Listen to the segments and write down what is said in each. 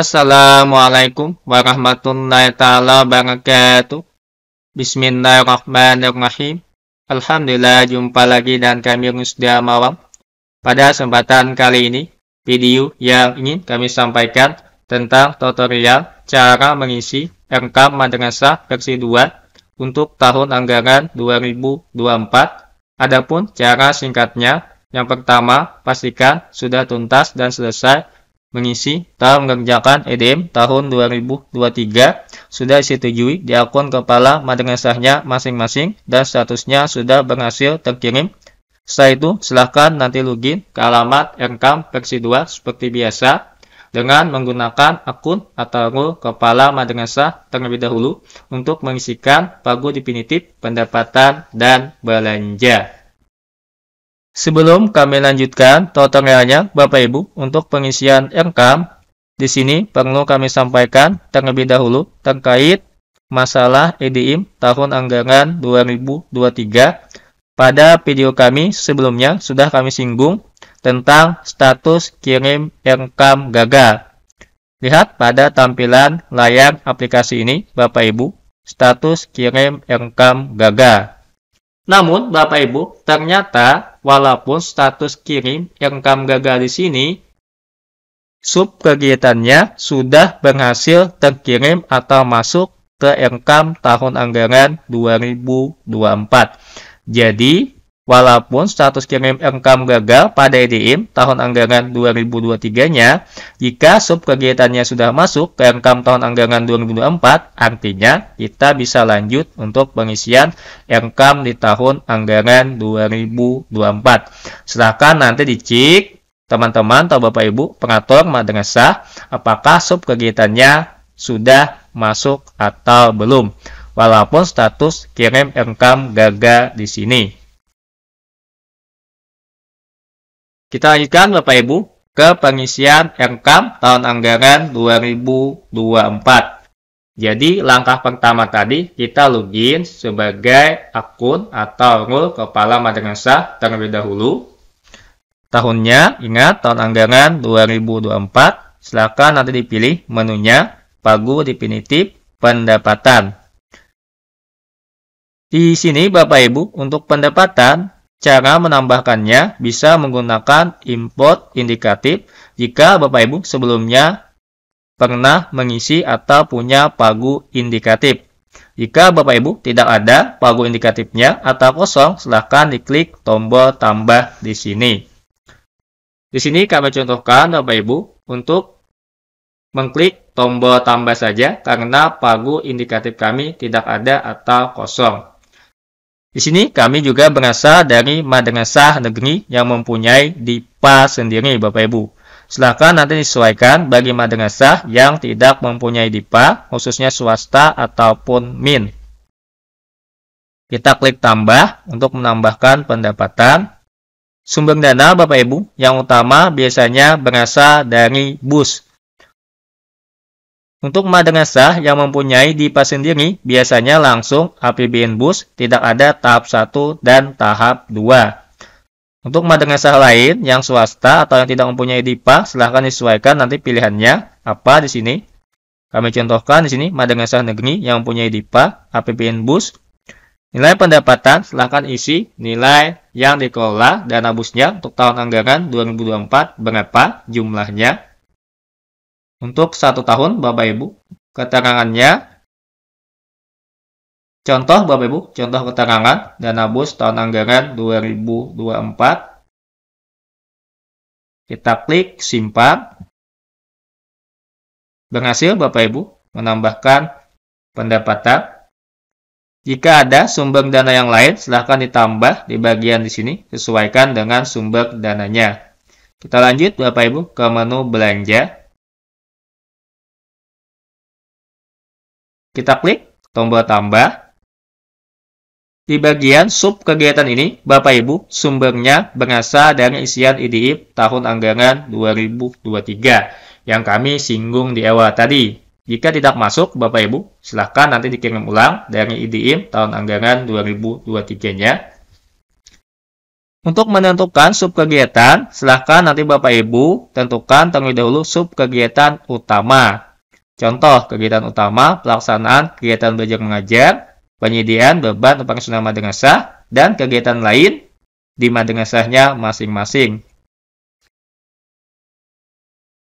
Assalamualaikum warahmatullahi taala wabarakatuh. Bismillahirrahmanirrahim. Alhamdulillah jumpa lagi dan kami sudah Mawam. Pada kesempatan kali ini, video yang ingin kami sampaikan tentang tutorial cara mengisi RK Madrasah versi 2 untuk tahun anggaran 2024. Adapun cara singkatnya, yang pertama, pastikan sudah tuntas dan selesai mengisi e tahun mengerjakan EDM tahun 2023 sudah disetujui di akun kepala madrasahnya masing-masing dan statusnya sudah berhasil terkirim. Setelah itu, silahkan nanti login ke alamat rekam versi 2 seperti biasa dengan menggunakan akun atau kepala madrasah terlebih dahulu untuk mengisikan pagu definitif pendapatan dan belanja. Sebelum kami lanjutkan tutorialnya Bapak Ibu untuk pengisian income, di sini perlu kami sampaikan terlebih dahulu terkait masalah EDIM tahun anggaran 2023. Pada video kami sebelumnya sudah kami singgung tentang status kirim income gagal. Lihat pada tampilan layar aplikasi ini Bapak Ibu, status kirim income gagal. Namun Bapak Ibu, ternyata walaupun status kirim kamu gagal di sini, sub kegiatannya sudah berhasil terkirim atau masuk ke income tahun anggaran 2024. Jadi, Walaupun status kirim income gagal pada EDIM tahun anggaran 2023-nya, jika sub kegiatannya sudah masuk ke income tahun anggaran 2024, artinya kita bisa lanjut untuk pengisian income di tahun anggaran 2024. Silahkan nanti dicek teman-teman atau Bapak Ibu pengatur madrasah apakah sub kegiatannya sudah masuk atau belum walaupun status kirim income gagal di sini. Kita lanjutkan Bapak Ibu ke pengisian RKAM tahun anggaran 2024. Jadi langkah pertama tadi kita login sebagai akun atau role kepala madrasah terlebih dahulu. Tahunnya ingat tahun anggaran 2024. Silakan nanti dipilih menunya pagu definitif pendapatan. Di sini Bapak Ibu untuk pendapatan Cara menambahkannya bisa menggunakan import indikatif jika Bapak Ibu sebelumnya pernah mengisi atau punya pagu indikatif. Jika Bapak Ibu tidak ada pagu indikatifnya atau kosong, silahkan diklik tombol tambah di sini. Di sini kami contohkan Bapak Ibu untuk mengklik tombol tambah saja karena pagu indikatif kami tidak ada atau kosong. Di sini kami juga berasal dari madrasah negeri yang mempunyai DIPA sendiri Bapak Ibu. Silahkan nanti disesuaikan bagi madrasah yang tidak mempunyai DIPA, khususnya swasta ataupun MIN. Kita klik tambah untuk menambahkan pendapatan. Sumber dana Bapak Ibu yang utama biasanya berasal dari BUS untuk madrasah yang mempunyai DIPA sendiri, biasanya langsung APBN BUS, tidak ada tahap 1 dan tahap 2. Untuk madrasah lain yang swasta atau yang tidak mempunyai DIPA, silahkan disesuaikan nanti pilihannya apa di sini. Kami contohkan di sini madrasah negeri yang mempunyai DIPA, APBN BUS. Nilai pendapatan silahkan isi nilai yang dikelola dana busnya untuk tahun anggaran 2024 berapa jumlahnya untuk satu tahun Bapak Ibu. Keterangannya, contoh Bapak Ibu, contoh keterangan dana bus tahun anggaran 2024. Kita klik simpan. Berhasil Bapak Ibu menambahkan pendapatan. Jika ada sumber dana yang lain, silahkan ditambah di bagian di sini, sesuaikan dengan sumber dananya. Kita lanjut Bapak Ibu ke menu belanja. Kita klik tombol tambah. Di bagian sub kegiatan ini, Bapak Ibu, sumbernya berasal dari isian IDIP tahun anggaran 2023 yang kami singgung di awal tadi. Jika tidak masuk, Bapak Ibu, silahkan nanti dikirim ulang dari IDIP tahun anggaran 2023-nya. Untuk menentukan sub kegiatan, silahkan nanti Bapak Ibu tentukan terlebih dahulu sub kegiatan utama Contoh, kegiatan utama, pelaksanaan kegiatan belajar mengajar, penyediaan beban operasional madrasah, dan kegiatan lain di madrasahnya masing-masing.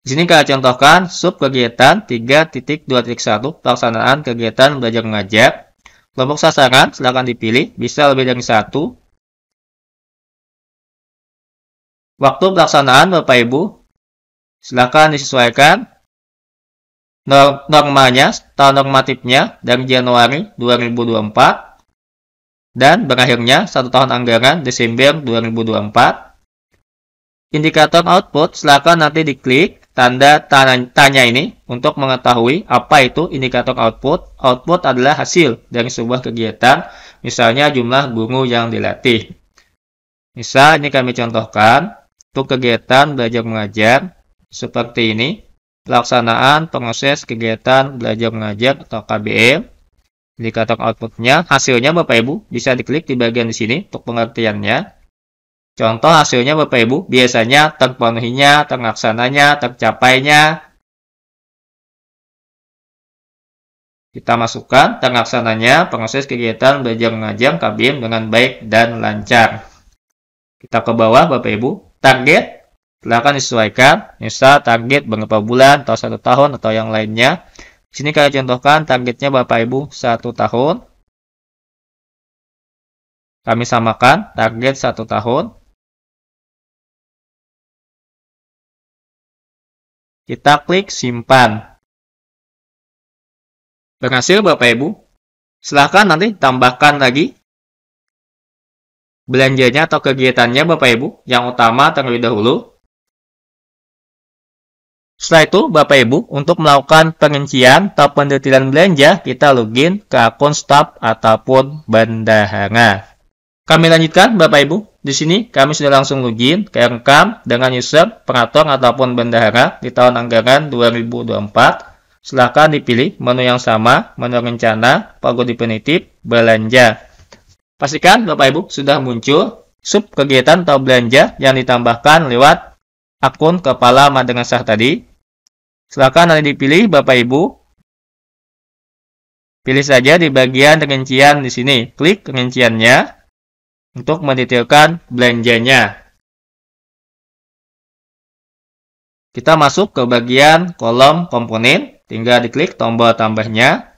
Di sini kita contohkan sub kegiatan 3.2.1 pelaksanaan kegiatan belajar mengajar. Kelompok sasaran silakan dipilih, bisa lebih dari satu. Waktu pelaksanaan Bapak Ibu silakan disesuaikan normanya, tahun normatifnya dari Januari 2024 dan berakhirnya satu tahun anggaran Desember 2024. Indikator output silakan nanti diklik tanda tanya ini untuk mengetahui apa itu indikator output. Output adalah hasil dari sebuah kegiatan, misalnya jumlah guru yang dilatih. Misal ini kami contohkan untuk kegiatan belajar mengajar seperti ini pelaksanaan proses kegiatan belajar mengajar atau KBM. Indikator outputnya, hasilnya Bapak Ibu bisa diklik di bagian di sini untuk pengertiannya. Contoh hasilnya Bapak Ibu biasanya terpenuhinya, terlaksananya, tercapainya. Kita masukkan terlaksananya proses kegiatan belajar mengajar KBM dengan baik dan lancar. Kita ke bawah Bapak Ibu. Target Silahkan disesuaikan, misal target beberapa bulan atau satu tahun atau yang lainnya. Di sini kalian contohkan targetnya Bapak Ibu satu tahun. Kami samakan target satu tahun. Kita klik simpan. Berhasil Bapak Ibu. Silahkan nanti tambahkan lagi belanjanya atau kegiatannya Bapak Ibu yang utama terlebih dahulu setelah itu, Bapak Ibu, untuk melakukan pengencian atau pendetilan belanja, kita login ke akun staff ataupun bendahara. Kami lanjutkan, Bapak Ibu. Di sini kami sudah langsung login ke rekam dengan user pengatur ataupun bendahara di tahun anggaran 2024. Silahkan dipilih menu yang sama, menu rencana, pagu definitif, belanja. Pastikan Bapak Ibu sudah muncul sub kegiatan atau belanja yang ditambahkan lewat akun kepala madengasah tadi Silakan nanti dipilih Bapak Ibu. Pilih saja di bagian rincian di sini. Klik rinciannya untuk mendetailkan belanjanya. Kita masuk ke bagian kolom komponen, tinggal diklik tombol tambahnya.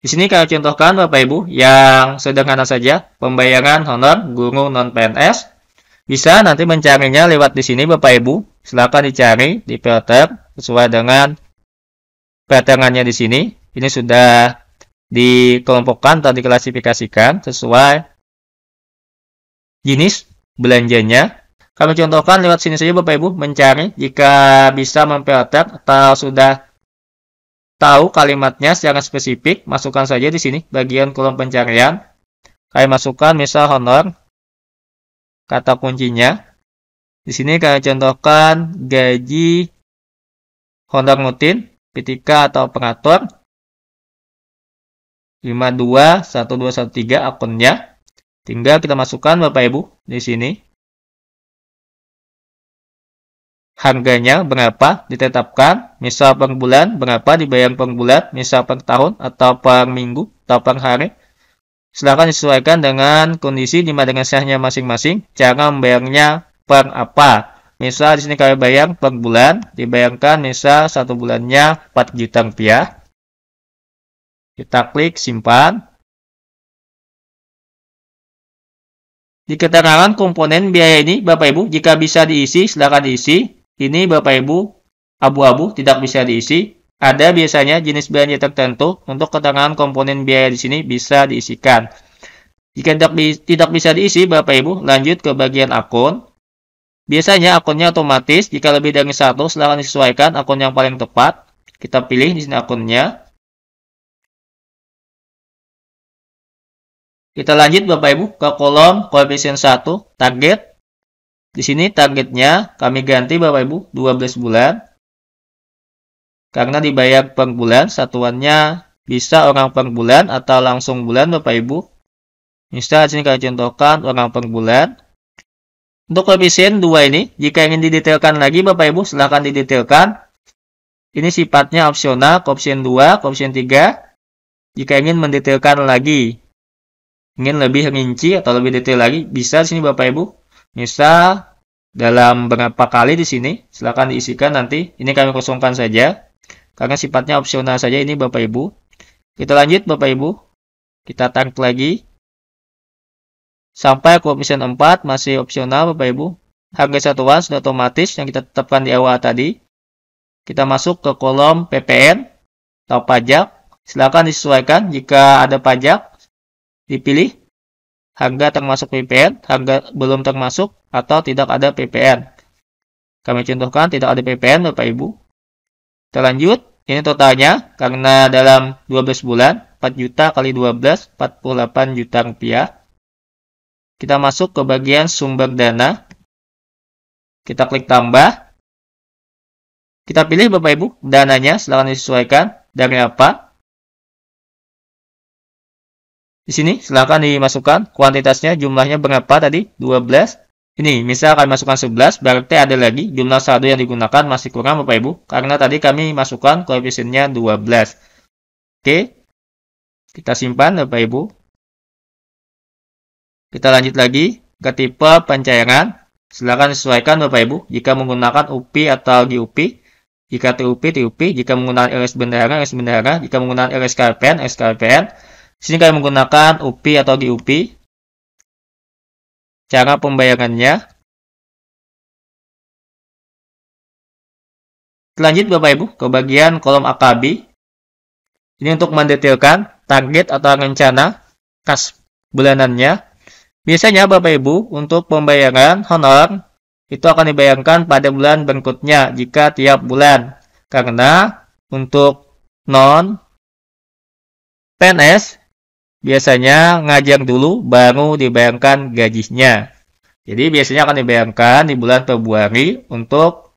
Di sini kalau contohkan Bapak Ibu yang sederhana saja, pembayaran honor guru non-PNS. Bisa nanti mencarinya lewat di sini Bapak Ibu. Silakan dicari di filter sesuai dengan batangannya di sini. Ini sudah dikelompokkan atau diklasifikasikan sesuai jenis belanjanya. Kami contohkan lewat sini saja Bapak Ibu mencari jika bisa memfilter atau sudah tahu kalimatnya secara spesifik, masukkan saja di sini bagian kolom pencarian. Kami masukkan misal honor, kata kuncinya. Di sini kami contohkan gaji honor rutin, PTK atau operator 521213 akunnya. Tinggal kita masukkan Bapak Ibu di sini. Harganya berapa ditetapkan, misal per bulan, berapa dibayar per bulan, misal per tahun atau per minggu atau per hari. Silahkan disesuaikan dengan kondisi di mana dengan sahnya masing-masing, cara membayarnya per apa misal di sini kami bayar per bulan, dibayangkan misal satu bulannya 4 juta rupiah. Kita klik simpan. Di keterangan komponen biaya ini, Bapak Ibu, jika bisa diisi, silakan diisi. Ini Bapak Ibu, abu-abu, tidak bisa diisi. Ada biasanya jenis belanja tertentu untuk keterangan komponen biaya di sini bisa diisikan. Jika tidak bisa diisi, Bapak Ibu, lanjut ke bagian akun. Biasanya akunnya otomatis, jika lebih dari satu silahkan disesuaikan akun yang paling tepat. Kita pilih di sini akunnya. Kita lanjut Bapak Ibu ke kolom koefisien 1, target. Di sini targetnya kami ganti Bapak Ibu 12 bulan. Karena dibayar per bulan, satuannya bisa orang per bulan atau langsung bulan Bapak Ibu. Misalnya di sini kami contohkan orang per bulan. Untuk koefisien dua ini, jika ingin didetailkan lagi Bapak Ibu silahkan didetailkan. Ini sifatnya opsional, koefisien 2, koefisien tiga. Jika ingin mendetailkan lagi, ingin lebih rinci atau lebih detail lagi, bisa di sini Bapak Ibu. Misal dalam berapa kali di sini, silahkan diisikan nanti. Ini kami kosongkan saja, karena sifatnya opsional saja ini Bapak Ibu. Kita lanjut Bapak Ibu. Kita tarik lagi sampai komision 4 masih opsional Bapak Ibu. Harga satuan sudah otomatis yang kita tetapkan di awal tadi. Kita masuk ke kolom PPN atau pajak. Silakan disesuaikan jika ada pajak dipilih harga termasuk PPN, harga belum termasuk atau tidak ada PPN. Kami contohkan tidak ada PPN Bapak Ibu. Kita lanjut, ini totalnya karena dalam 12 bulan 4 juta kali 12 48 juta rupiah. Kita masuk ke bagian sumber dana. Kita klik tambah. Kita pilih Bapak Ibu dananya, Silakan disesuaikan dari apa. Di sini silakan dimasukkan kuantitasnya, jumlahnya berapa tadi? 12. Ini misal kami masukkan 11, berarti ada lagi jumlah saldo yang digunakan masih kurang Bapak Ibu. Karena tadi kami masukkan koefisiennya 12. Oke, kita simpan Bapak Ibu. Kita lanjut lagi ke tipe pencairan. Silakan sesuaikan Bapak Ibu jika menggunakan UPI atau GUP. jika TUP, TUP. jika menggunakan RS bendahara, RS bendahara, jika menggunakan RS KPN, RS KPN. sini kalian menggunakan UPI atau GUP. Cara pembayarannya. Selanjut Bapak Ibu ke bagian kolom AKB. Ini untuk mendetailkan target atau rencana kas bulanannya Biasanya Bapak Ibu untuk pembayaran honor itu akan dibayangkan pada bulan berikutnya jika tiap bulan. Karena untuk non PNS biasanya ngajar dulu baru dibayarkan gajinya. Jadi biasanya akan dibayangkan di bulan Februari untuk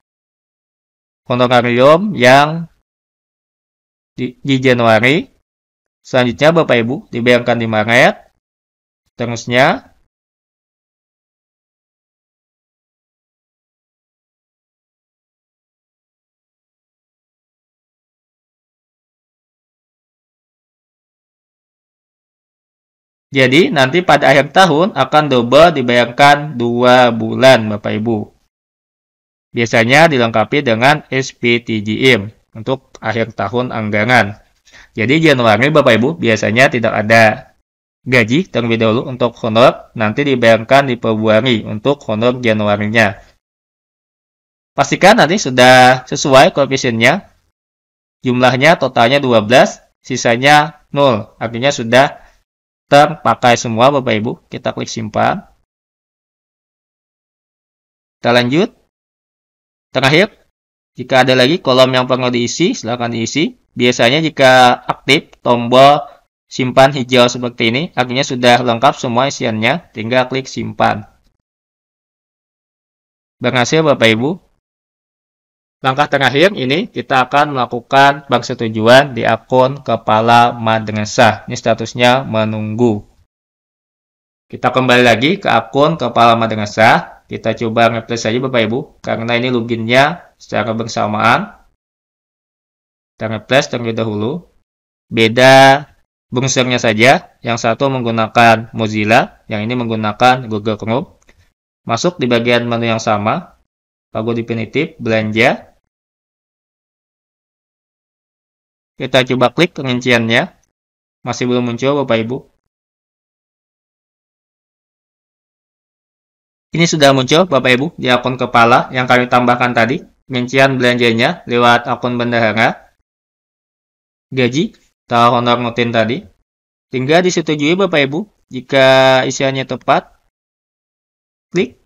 honorarium yang di, di Januari. Selanjutnya Bapak Ibu dibayangkan di Maret. Terusnya Jadi nanti pada akhir tahun akan double dibayangkan 2 bulan Bapak Ibu. Biasanya dilengkapi dengan TGM untuk akhir tahun anggangan. Jadi Januari Bapak Ibu biasanya tidak ada gaji terlebih dahulu untuk honor, nanti dibayangkan di Februari untuk honor nya Pastikan nanti sudah sesuai koefisiennya. Jumlahnya totalnya 12, sisanya 0, artinya sudah terpakai semua Bapak Ibu. Kita klik simpan. Kita lanjut. Terakhir, jika ada lagi kolom yang perlu diisi, silahkan diisi. Biasanya jika aktif tombol simpan hijau seperti ini, artinya sudah lengkap semua isiannya, tinggal klik simpan. Berhasil Bapak Ibu. Langkah terakhir ini kita akan melakukan bank setujuan di akun kepala madrasah. Ini statusnya menunggu. Kita kembali lagi ke akun kepala madrasah. Kita coba replace saja Bapak Ibu karena ini loginnya secara bersamaan. Kita replace terlebih dahulu. Beda browsernya saja. Yang satu menggunakan Mozilla, yang ini menggunakan Google Chrome. Masuk di bagian menu yang sama, pagu definitif, belanja. Kita coba klik rinciannya. Masih belum muncul Bapak Ibu. Ini sudah muncul Bapak Ibu di akun kepala yang kami tambahkan tadi. Rincian belanjanya lewat akun bendahara. Gaji atau honor rutin tadi. Tinggal disetujui Bapak Ibu jika isiannya tepat. Klik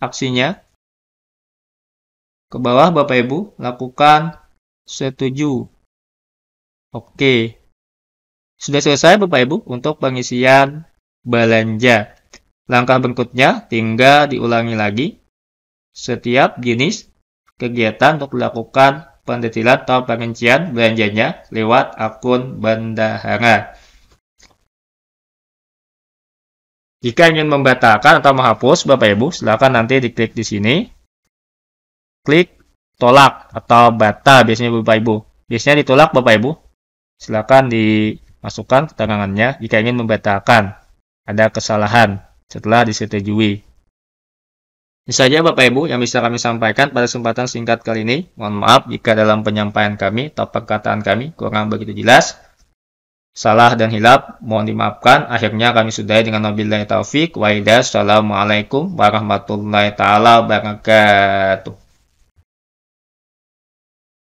aksinya ke bawah Bapak Ibu, lakukan setuju. Oke. Sudah selesai Bapak Ibu untuk pengisian belanja. Langkah berikutnya tinggal diulangi lagi setiap jenis kegiatan untuk dilakukan pendetilan atau pengencian belanjanya lewat akun bendahara. Jika ingin membatalkan atau menghapus, Bapak Ibu, silakan nanti diklik di sini klik tolak atau bata biasanya Bapak Ibu. Biasanya ditolak Bapak Ibu. Silakan dimasukkan keterangannya jika ingin membatalkan. Ada kesalahan setelah disetujui. Ini saja Bapak Ibu yang bisa kami sampaikan pada kesempatan singkat kali ini. Mohon maaf jika dalam penyampaian kami atau perkataan kami kurang begitu jelas. Salah dan hilap mohon dimaafkan. Akhirnya kami sudahi dengan wabillahi taufik Waidah. Assalamualaikum warahmatullahi taala wabarakatuh.